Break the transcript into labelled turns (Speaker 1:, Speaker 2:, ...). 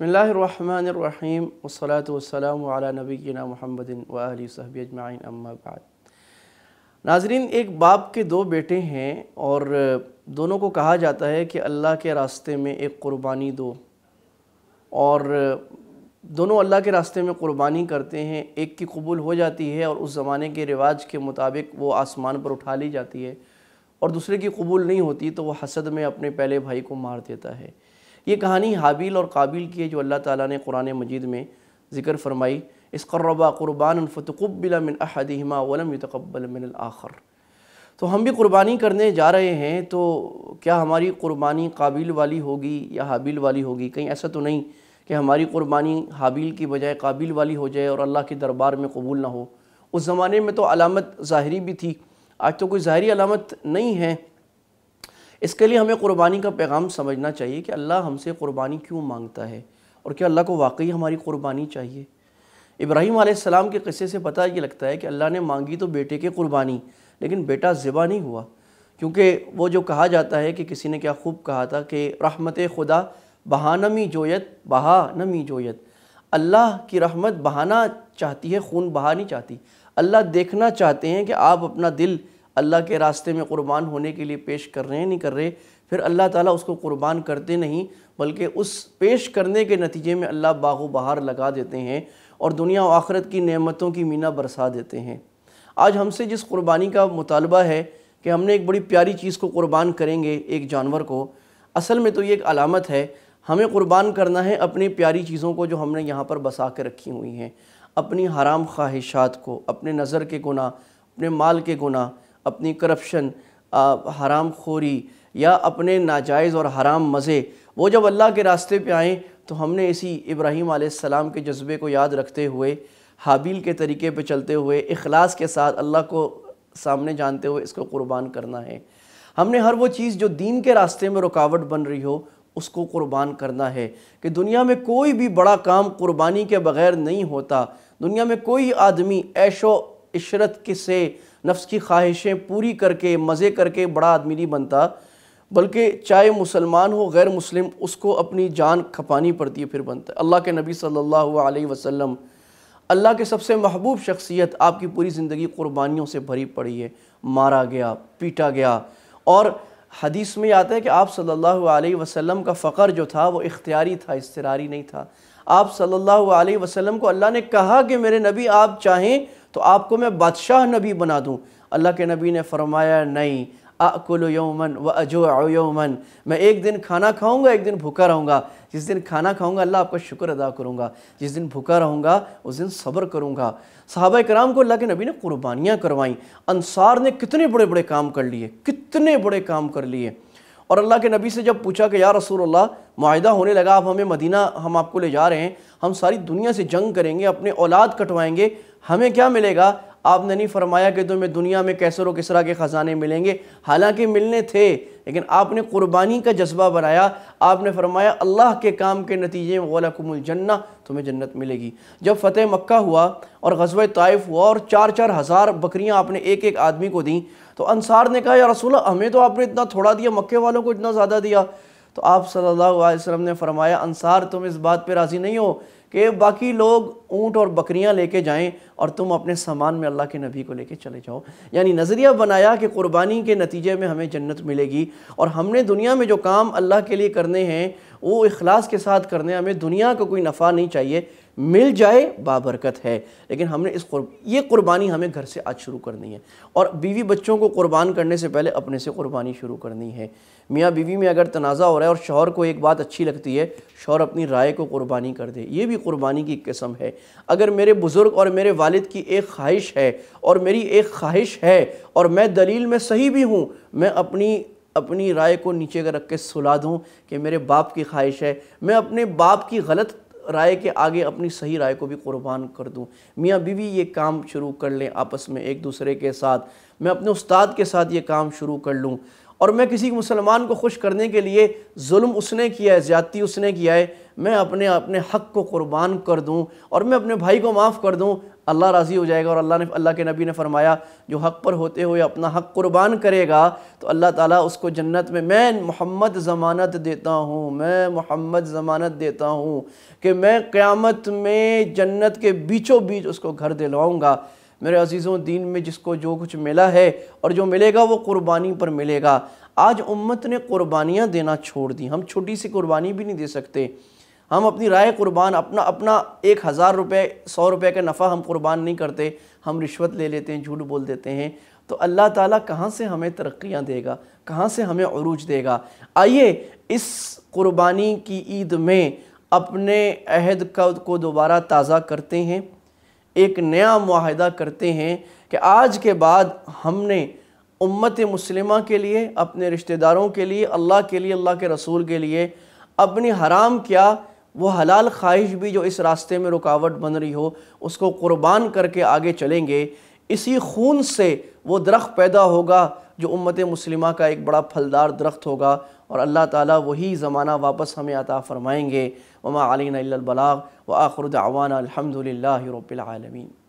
Speaker 1: بسم اللہ الرحمن الرحیم والصلاة والسلام علی نبینا محمد و محمد صحبی اجمعین اما بعد ناظرین ایک باپ کے دو بیٹے ہیں اور دونوں کو کہا جاتا ہے کہ اللہ کے راستے میں ایک قربانی دو اور دونوں اللہ کے راستے میں قربانی کرتے ہیں ایک کی قبول ہو جاتی ہے اور اس زمانے کے رواج کے مطابق وہ آسمان پر اٹھا لی جاتی ہے اور دوسرے کی قبول نہیں ہوتی تو وہ حسد میں اپنے پہلے بھائی کو مار دیتا ہے یہ کہانی حابیل اور قابل کی ہے جو اللہ تعالیٰ نے قرآن مجید میں ذکر فرمائی اس قربا قربان فتقبل من احدہما ولم من الآخر تو ہم بھی قربانی کرنے جا رہے ہیں تو کیا ہماری قربانی قابل والی ہوگی یا حابیل والی ہوگی کہیں ایسا تو نہیں کہ ہماری قربانی حابیل کی بجائے قابل والی ہو جائے اور اللہ کے دربار میں قبول نہ ہو اس زمانے میں تو علامت ظاہری بھی تھی آج تو کوئی ظاہری علامت نہیں ہے اس کے لیے ہمیں قربانی کا پیغام سمجھنا چاہیے کہ اللہ ہم سے قربانی کیوں مانگتا ہے اور کیا اللہ کو واقعی ہماری قربانی چاہیے ابراہیم علیہ السلام کے قصے سے پتا یہ لگتا ہے کہ اللہ نے مانگی تو بیٹے کے قربانی لیکن بیٹا ذبح نہیں ہوا کیونکہ وہ جو کہا جاتا ہے کہ کسی نے کیا خوب کہا تھا کہ رحمت خدا بہانمی جویت بہا نمی جویت اللہ کی رحمت بہانا چاہتی ہے خون بہا نہیں چاہتی اللہ دیکھنا چاہتے ہیں کہ آپ اپنا دل اللہ کے راستے میں قربان ہونے کے لیے پیش کر رہے ہیں نہیں کر رہے پھر اللہ تعالیٰ اس کو قربان کرتے نہیں بلکہ اس پیش کرنے کے نتیجے میں اللہ باغ و بہار لگا دیتے ہیں اور دنیا و آخرت کی نعمتوں کی مینا برسا دیتے ہیں آج ہم سے جس قربانی کا مطالبہ ہے کہ ہم نے ایک بڑی پیاری چیز کو قربان کریں گے ایک جانور کو اصل میں تو یہ ایک علامت ہے ہمیں قربان کرنا ہے اپنی پیاری چیزوں کو جو ہم نے یہاں پر بسا کے رکھی ہوئی ہیں اپنی حرام خواہشات کو اپنے نظر کے گناہ اپنے مال کے گناہ اپنی کرپشن حرام خوری یا اپنے ناجائز اور حرام مزے وہ جب اللہ کے راستے پہ آئیں تو ہم نے اسی ابراہیم علیہ السلام کے جذبے کو یاد رکھتے ہوئے حابیل کے طریقے پہ چلتے ہوئے اخلاص کے ساتھ اللہ کو سامنے جانتے ہوئے اس کو قربان کرنا ہے ہم نے ہر وہ چیز جو دین کے راستے میں رکاوٹ بن رہی ہو اس کو قربان کرنا ہے کہ دنیا میں کوئی بھی بڑا کام قربانی کے بغیر نہیں ہوتا دنیا میں کوئی آدمی عیش و عشرت کے سے نفس کی خواہشیں پوری کر کے مزے کر کے بڑا آدمی نہیں بنتا بلکہ چاہے مسلمان ہو غیر مسلم اس کو اپنی جان کھپانی پڑتی ہے پھر بنتا ہے اللہ کے نبی صلی اللہ علیہ وسلم اللہ کے سب سے محبوب شخصیت آپ کی پوری زندگی قربانیوں سے بھری پڑی ہے مارا گیا پیٹا گیا اور حدیث میں آتا ہے کہ آپ صلی اللہ علیہ وسلم کا فقر جو تھا وہ اختیاری تھا استراری نہیں تھا آپ صلی اللہ علیہ وسلم کو اللہ نے کہا کہ میرے نبی آپ چاہیں تو آپ کو میں بادشاہ نبی بنا دوں اللہ کے نبی نے فرمایا نہیں اکل یومن و اجو یومن میں ایک دن کھانا کھاؤں گا ایک دن بھوکا رہوں گا جس دن کھانا کھاؤں گا اللہ آپ کا شکر ادا کروں گا جس دن بھوکا رہوں گا اس دن صبر کروں گا صحابہ کرام کو اللہ کے نبی نے قربانیاں کروائیں انصار نے کتنے بڑے بڑے کام کر لیے کتنے بڑے کام کر لیے اور اللہ کے نبی سے جب پوچھا کہ یا رسول اللہ معاہدہ ہونے لگا آپ ہمیں مدینہ ہم آپ کو لے جا رہے ہیں ہم ساری دنیا سے جنگ کریں گے اپنے اولاد کٹوائیں گے ہمیں کیا ملے گا آپ نے نہیں فرمایا کہ تمہیں دنیا میں کیسر و کسرا کے خزانے ملیں گے حالانکہ ملنے تھے لیکن آپ نے قربانی کا جذبہ بنایا آپ نے فرمایا اللہ کے کام کے نتیجے الجنہ تمہیں جنت ملے گی جب فتح مکہ ہوا اور غزوہ طائف ہوا اور چار چار ہزار بکریاں آپ نے ایک ایک آدمی کو دیں تو انصار نے کہا یا رسول اللہ ہمیں تو آپ نے اتنا تھوڑا دیا مکے والوں کو اتنا زیادہ دیا تو آپ صلی اللہ علیہ وسلم نے فرمایا انصار تم اس بات پہ راضی نہیں ہو کہ باقی لوگ اونٹ اور بکریاں لے کے جائیں اور تم اپنے سامان میں اللہ کے نبی کو لے کے چلے جاؤ یعنی نظریہ بنایا کہ قربانی کے نتیجے میں ہمیں جنت ملے گی اور ہم نے دنیا میں جو کام اللہ کے لیے کرنے ہیں وہ اخلاص کے ساتھ کرنے ہمیں دنیا کا کوئی نفع نہیں چاہیے مل جائے بابرکت ہے لیکن ہم نے اس قرب یہ قربانی ہمیں گھر سے آج شروع کرنی ہے اور بیوی بچوں کو قربان کرنے سے پہلے اپنے سے قربانی شروع کرنی ہے میاں بیوی میں اگر تنازع ہو رہا ہے اور شوہر کو ایک بات اچھی لگتی ہے شوہر اپنی رائے کو قربانی کر دے یہ بھی قربانی کی قسم ہے اگر میرے بزرگ اور میرے والد کی ایک خواہش ہے اور میری ایک خواہش ہے اور میں دلیل میں صحیح بھی ہوں میں اپنی اپنی رائے کو نیچے کر رکھ کے سلا دوں کہ میرے باپ کی خواہش ہے میں اپنے باپ کی غلط رائے کے آگے اپنی صحیح رائے کو بھی قربان کر دوں میاں بیوی یہ کام شروع کر لیں آپس میں ایک دوسرے کے ساتھ میں اپنے استاد کے ساتھ یہ کام شروع کر لوں اور میں کسی مسلمان کو خوش کرنے کے لیے ظلم اس نے کیا ہے زیادتی اس نے کیا ہے میں اپنے اپنے حق کو قربان کر دوں اور میں اپنے بھائی کو معاف کر دوں اللہ راضی ہو جائے گا اور اللہ نے اللہ کے نبی نے فرمایا جو حق پر ہوتے ہوئے اپنا حق قربان کرے گا تو اللہ تعالیٰ اس کو جنت میں میں محمد ضمانت دیتا ہوں میں محمد ضمانت دیتا ہوں کہ میں قیامت میں جنت کے بیچو بیچ اس کو گھر دلواؤں گا میرے عزیزوں دین میں جس کو جو کچھ ملا ہے اور جو ملے گا وہ قربانی پر ملے گا آج امت نے قربانیاں دینا چھوڑ دی ہم چھوٹی سی قربانی بھی نہیں دے سکتے ہم اپنی رائے قربان اپنا اپنا ایک ہزار روپے سو روپے کا نفع ہم قربان نہیں کرتے ہم رشوت لے لیتے ہیں جھوٹ بول دیتے ہیں تو اللہ تعالیٰ کہاں سے ہمیں ترقیاں دے گا کہاں سے ہمیں عروج دے گا آئیے اس قربانی کی عید میں اپنے عہد کو دوبارہ تازہ کرتے ہیں ایک نیا معاہدہ کرتے ہیں کہ آج کے بعد ہم نے امت مسلمہ کے لیے اپنے رشتہ داروں کے لیے اللہ کے لیے اللہ کے رسول کے لیے اپنی حرام کیا وہ حلال خواہش بھی جو اس راستے میں رکاوٹ بن رہی ہو اس کو قربان کر کے آگے چلیں گے اسی خون سے وہ درخت پیدا ہوگا جو امت مسلمہ کا ایک بڑا پھلدار درخت ہوگا اور اللہ تعالیٰ وہی زمانہ واپس ہمیں عطا فرمائیں گے وما عالین عل البلا و آخرد عوام رب العالمین